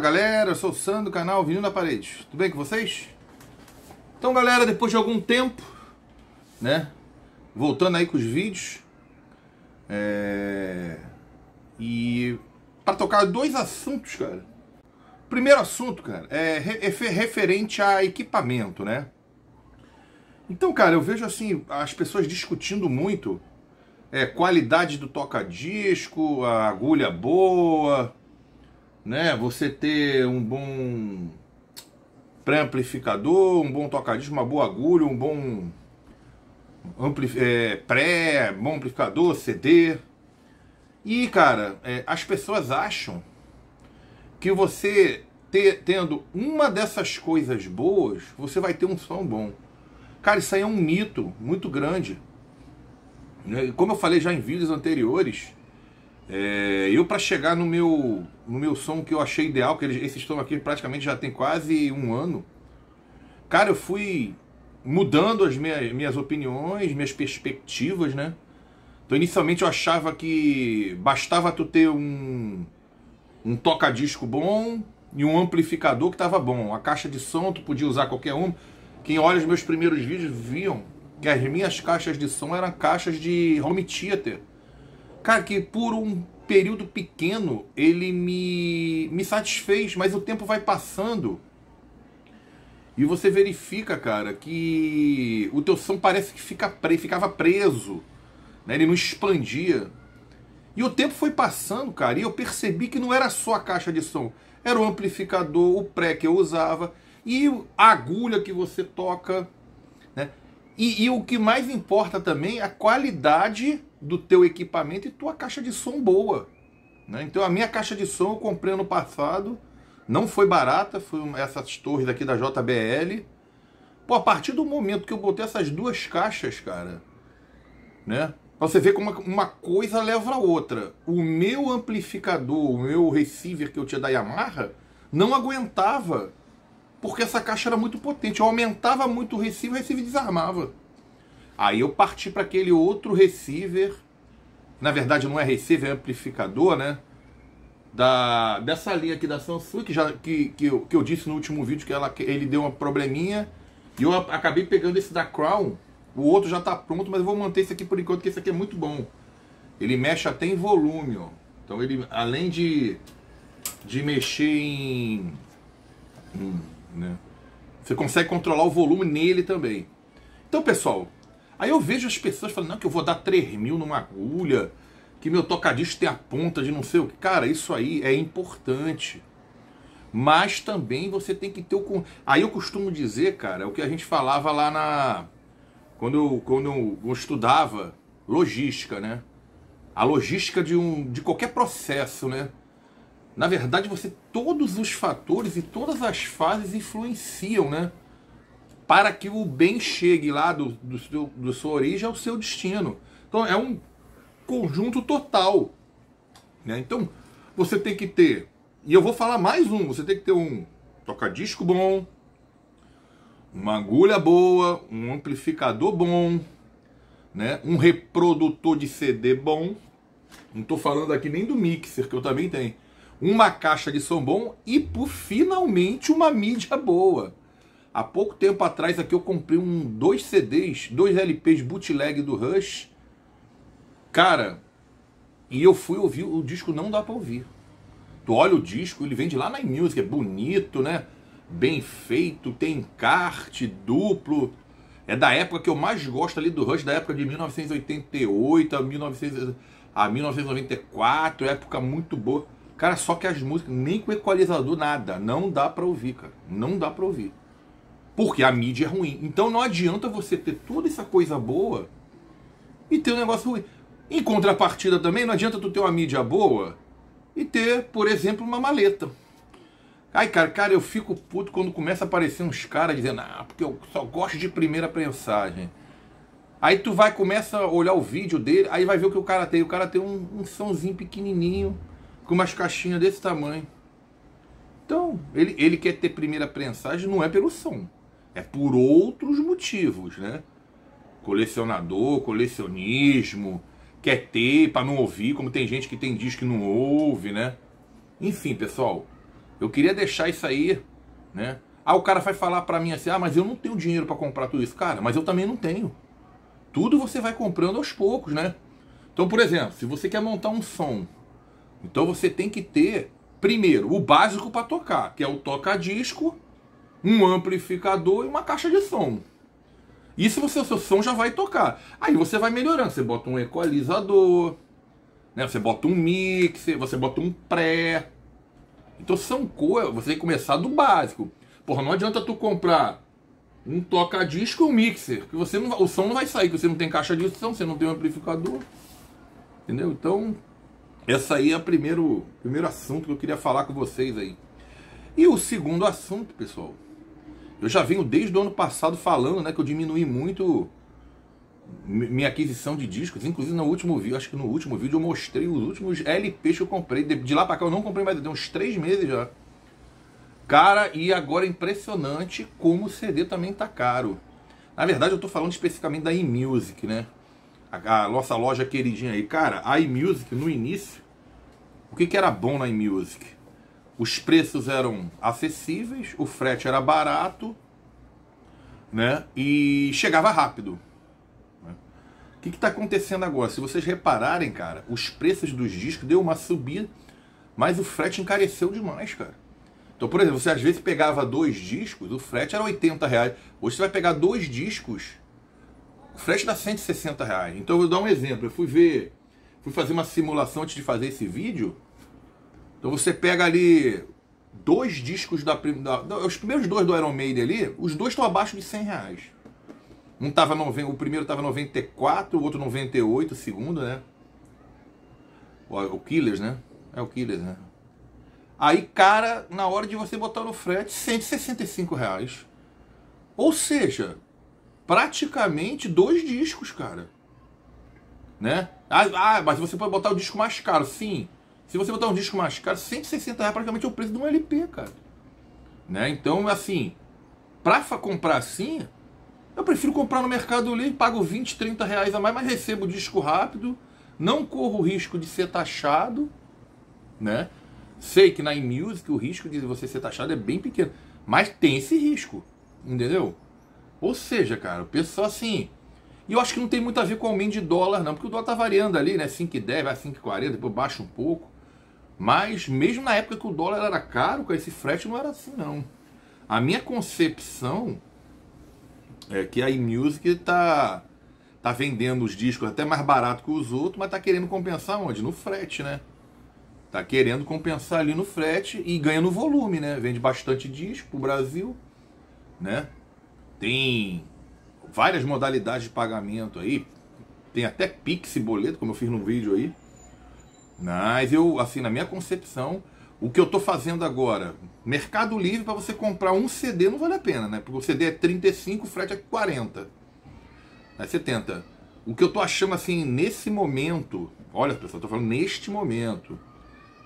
Fala galera, eu sou o Sandro do canal Vinho na Parede. Tudo bem com vocês? Então galera, depois de algum tempo, né? Voltando aí com os vídeos. É... E para tocar dois assuntos, cara. Primeiro assunto, cara, é, é referente a equipamento, né? Então, cara, eu vejo assim as pessoas discutindo muito é, qualidade do toca-disco, a agulha boa, né? Você ter um bom pré-amplificador, um bom tocadisco, uma boa agulha, um bom ampli é, pré, bom amplificador, CD. E, cara, é, as pessoas acham que você ter, tendo uma dessas coisas boas, você vai ter um som bom. Cara, isso aí é um mito muito grande. Né? Como eu falei já em vídeos anteriores, é, eu para chegar no meu no meu som que eu achei ideal, que esse esses aqui praticamente já tem quase um ano. Cara, eu fui mudando as minhas, minhas opiniões, minhas perspectivas, né? Então inicialmente eu achava que bastava tu ter um, um toca-disco bom e um amplificador que tava bom. A caixa de som tu podia usar qualquer um. Quem olha os meus primeiros vídeos viam que as minhas caixas de som eram caixas de home theater. Cara, que por um período pequeno ele me, me satisfez, mas o tempo vai passando. E você verifica, cara, que o teu som parece que fica pre... ficava preso, né? Ele não expandia. E o tempo foi passando, cara, e eu percebi que não era só a caixa de som, era o amplificador, o pré que eu usava e a agulha que você toca, né? E, e o que mais importa também, é a qualidade do teu equipamento e tua caixa de som boa. Né? Então a minha caixa de som eu comprei ano passado, não foi barata, foi essas torres aqui da JBL. Pô, a partir do momento que eu botei essas duas caixas, cara, né? Pra você ver como uma coisa leva a outra. O meu amplificador, o meu receiver que eu tinha da Yamaha, não aguentava. Porque essa caixa era muito potente. Eu aumentava muito o receiver, o receiver desarmava. Aí eu parti para aquele outro receiver, na verdade não é receiver, é amplificador, né? Da, dessa linha aqui da Samsung, que, já, que, que, eu, que eu disse no último vídeo que, ela, ele deu uma probleminha. E eu acabei pegando esse da Crown. O outro já está pronto, mas eu vou manter esse aqui por enquanto, porque esse aqui é muito bom. Ele mexe até em volume, ó. Então ele, além de, de mexer em... Hum, né? Você consegue controlar o volume nele também. Então, pessoal, Aí eu vejo as pessoas falando, não, que eu vou dar 3 mil numa agulha, que meu tocadisco tem a ponta de não sei o que. Cara, isso aí é importante. Mas também você tem que ter o. Aí eu costumo dizer, cara, é o que a gente falava lá na. Quando eu, quando eu estudava logística, né? A logística de, um, de qualquer processo, né? Na verdade, você todos os fatores e todas as fases influenciam, né? para que o bem chegue lá do, do, do sua origem ao seu destino. Então é um conjunto total. Né? Então você tem que ter, e eu vou falar mais um, você tem que ter um toca-disco bom, uma agulha boa, um amplificador bom, né? um reprodutor de CD bom. Não estou falando aqui nem do mixer, que eu também tenho. Uma caixa de som bom e, por finalmente, uma mídia boa. Há pouco tempo atrás aqui eu comprei um dois CDs, dois LPs bootleg do Rush. Cara, e eu fui ouvir, o disco não dá para ouvir. Tu olha o disco, ele vende lá na Music, é bonito, né? Bem feito, tem encarte duplo. É da época que eu mais gosto ali do Rush, da época de 1988 a, a 1994, época muito boa. Cara, só que as músicas, nem com equalizador, nada. Não dá pra ouvir, cara. Não dá pra ouvir. Porque a mídia é ruim. Então não adianta você ter toda essa coisa boa e ter um negócio ruim. Em contrapartida também, não adianta tu ter uma mídia boa e ter, por exemplo, uma maleta. Ai, cara, cara, eu fico puto quando começa a aparecer uns caras dizendo, ah, porque eu só gosto de primeira prensagem. Aí tu vai, começa a olhar o vídeo dele, aí vai ver o que o cara tem. O cara tem um, um somzinho pequenininho, com umas caixinhas desse tamanho. Então, ele, ele quer ter primeira prensagem, não é pelo som. É por outros motivos, né? Colecionador, colecionismo, quer ter para não ouvir, como tem gente que tem disco que não ouve, né? Enfim, pessoal, eu queria deixar isso aí, né? Ah, o cara vai falar para mim assim: "Ah, mas eu não tenho dinheiro para comprar tudo isso". Cara, mas eu também não tenho. Tudo você vai comprando aos poucos, né? Então, por exemplo, se você quer montar um som, então você tem que ter primeiro o básico para tocar, que é o toca-disco um amplificador e uma caixa de som. Isso você, o seu som já vai tocar. Aí você vai melhorando. Você bota um equalizador, né? você bota um mix, você bota um pré. Então são coisas. Você tem que começar do básico. Porra, não adianta tu comprar um toca-disco e um mixer. Que você não, o som não vai sair, que você não tem caixa de som, você não tem um amplificador. Entendeu? Então, essa aí é o primeiro, primeiro assunto que eu queria falar com vocês aí. E o segundo assunto, pessoal, eu já venho desde o ano passado falando né, que eu diminui muito minha aquisição de discos. Inclusive no último vídeo, acho que no último vídeo eu mostrei os últimos LPs que eu comprei. De lá pra cá eu não comprei mais, deu uns três meses já. Cara, e agora é impressionante como o CD também tá caro. Na verdade eu tô falando especificamente da iMusic, né? A, a, nossa loja queridinha aí. Cara, a iMusic no início, o que que era bom na iMusic? os preços eram acessíveis, o frete era barato, né? E chegava rápido. Né? O que está acontecendo agora? Se vocês repararem, cara, os preços dos discos deu uma subida, mas o frete encareceu demais, cara. Então, por exemplo, você às vezes pegava dois discos, o frete era 80 reais. Hoje você vai pegar dois discos, o frete dá 160 reais. Então eu vou dar um exemplo. Eu fui ver, fui fazer uma simulação antes de fazer esse vídeo. Então você pega ali dois discos da, da os primeiros dois do Iron Maiden ali, os dois estão abaixo de 100 reais. Um tava noven, o primeiro tava 94, o outro 98, o segundo, né? O, é o Killers, né? É o Killers, né? Aí, cara, na hora de você botar no frete, 165 reais. Ou seja, praticamente dois discos, cara. Né? Ah, ah, mas você pode botar o disco mais caro. Sim, se você botar um disco mais caro, 160 reais praticamente é o preço de um LP, cara. Né? Então, assim, pra comprar assim, eu prefiro comprar no Mercado Livre, pago 20, 30 reais a mais, mas recebo o disco rápido, não corro o risco de ser taxado, né? Sei que na iMusic o risco de você ser taxado é bem pequeno, mas tem esse risco, entendeu? Ou seja, cara, o pessoal assim. E eu acho que não tem muito a ver com o aumento de dólar, não, porque o dólar tá variando ali, né? 5,10, vai 5,40, depois baixa um pouco. Mas mesmo na época que o dólar era caro, com esse frete não era assim não. A minha concepção é que a iMusic tá tá vendendo os discos até mais barato que os outros, mas tá querendo compensar onde? No frete, né? Tá querendo compensar ali no frete e ganha no volume, né? Vende bastante disco pro Brasil, né? Tem várias modalidades de pagamento aí. Tem até Pix e boleto, como eu fiz no vídeo aí. Mas eu, assim, na minha concepção, o que eu estou fazendo agora, Mercado Livre, para você comprar um CD não vale a pena, né? Porque o CD é 35, o frete é 40. É 70. O que eu estou achando, assim, nesse momento, olha pessoal, estou falando neste momento,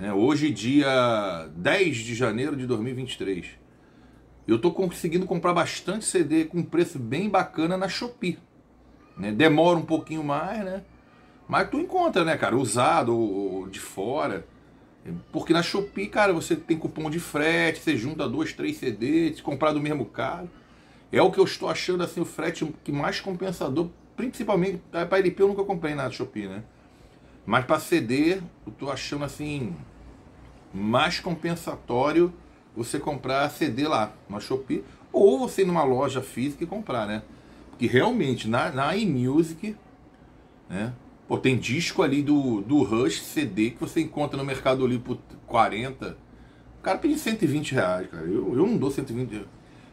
né? hoje dia 10 de janeiro de 2023, eu estou conseguindo comprar bastante CD com preço bem bacana na Shopee. Né? Demora um pouquinho mais, né? Mas tu encontra, né, cara? Usado ou de fora. Porque na Shopee, cara, você tem cupom de frete, você junta dois, três CDs, comprar do mesmo caro. É o que eu estou achando, assim, o frete que mais compensador, principalmente ah, para LP eu nunca comprei na Shopee, né? Mas para CD, eu tô achando, assim, mais compensatório você comprar CD lá na Shopee. Ou você ir numa loja física e comprar, né? Porque realmente, na, na iMusic, né? Pô, tem disco ali do, do Rush CD que você encontra no Mercado Livre por 40. O cara pediu 120 reais, cara. Eu, eu não dou 120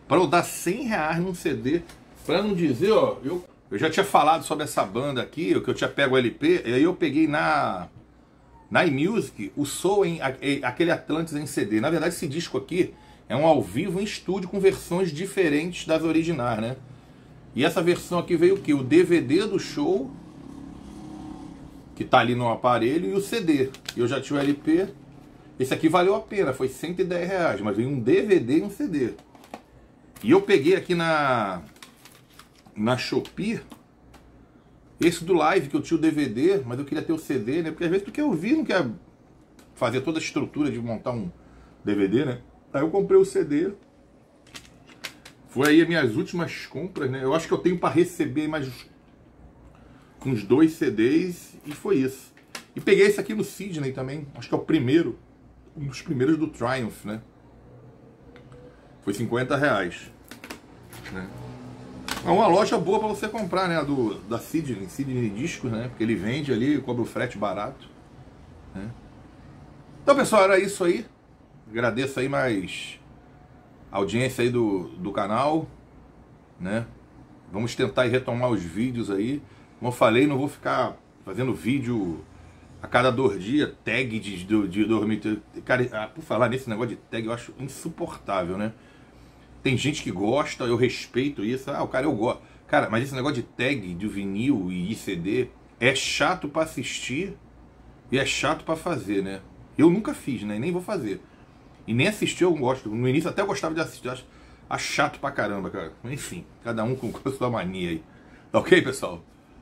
Para eu dar 100 reais num CD, para não dizer, ó, eu, eu já tinha falado sobre essa banda aqui, que eu tinha pego o LP, e aí eu peguei na na iMusic o Soul em aquele Atlantis em CD. Na verdade, esse disco aqui é um ao vivo em estúdio com versões diferentes das originais, né? E essa versão aqui veio o que? O DVD do show que tá ali no aparelho, e o CD. Eu já tinha o LP. Esse aqui valeu a pena, foi 110 reais, mas veio um DVD e um CD. E eu peguei aqui na na Shopee esse do live que eu tinha o DVD, mas eu queria ter o CD, né? Porque às vezes porque eu vi, não quer fazer toda a estrutura de montar um DVD, né? Aí eu comprei o CD. Foi aí as minhas últimas compras, né? Eu acho que eu tenho para receber mais com os dois CDs e foi isso. E peguei esse aqui no Sidney também, acho que é o primeiro, um dos primeiros do Triumph, né? Foi 50 reais. Né? É uma loja boa para você comprar, né? A do, da Sidney, Sidney Discos, né? Porque ele vende ali, cobra o frete barato. Né? Então, pessoal, era isso aí. Agradeço aí mais a audiência aí do, do canal, né? Vamos tentar retomar os vídeos aí. Como eu falei, não vou ficar fazendo vídeo a cada dois dias, tag de, de, de dormir. Cara, ah, por falar nesse negócio de tag, eu acho insuportável, né? Tem gente que gosta, eu respeito isso. Ah, o cara eu gosto. Cara, mas esse negócio de tag de vinil e ICD é chato para assistir e é chato para fazer, né? Eu nunca fiz, né? E nem vou fazer. E nem assisti eu gosto. No início até gostava de assistir. Acho, acho chato pra caramba, cara. Enfim, cada um com a sua mania aí. Tá ok, pessoal?